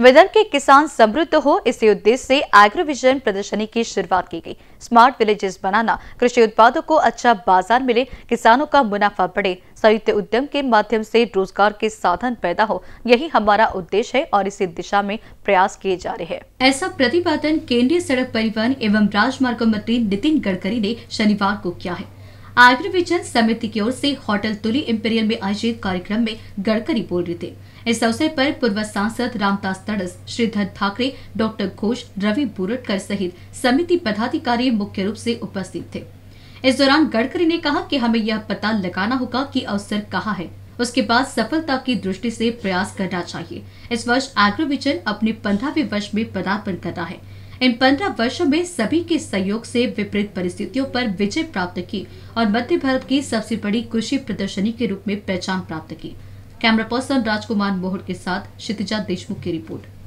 विदर्भ के किसान समृद्ध हो इसी उद्देश्य से एग्रोविजन प्रदर्शनी की शुरुआत की गई स्मार्ट विलेजेस बनाना कृषि उत्पादों को अच्छा बाजार मिले किसानों का मुनाफा बढ़े संयुक्त उद्यम के माध्यम से रोजगार के साधन पैदा हो यही हमारा उद्देश्य है और इसी दिशा में प्रयास किए जा रहे हैं ऐसा प्रतिपादन केंद्रीय सड़क परिवहन एवं राजमार्ग मंत्री नितिन गडकरी ने शनिवार को किया है आयुर्विजन समिति की ओर से होटल तुली इम्पेरियल में आयोजित कार्यक्रम में गडकरी बोल रहे थे इस अवसर पर पूर्व सांसद रामदास तड़स श्रीधर ठाकरे डॉक्टर घोष रवि बोरटकर सहित समिति पदाधिकारी मुख्य रूप से उपस्थित थे इस दौरान गडकरी ने कहा कि हमें यह पता लगाना होगा कि अवसर कहाँ है उसके बाद सफलता की दृष्टि से प्रयास करना चाहिए इस वर्ष एग्रोविजन अपने पंद्रहवें वर्ष में पदार्पण करता है इन पंद्रह वर्षों में सभी के सहयोग से विपरीत परिस्थितियों पर विजय प्राप्त की और मध्य भारत की सबसे बड़ी कृषि प्रदर्शनी के रूप में पहचान प्राप्त की कैमरा पर्सन राजकुमार मोहर के साथ क्षितिजा देशमुख की रिपोर्ट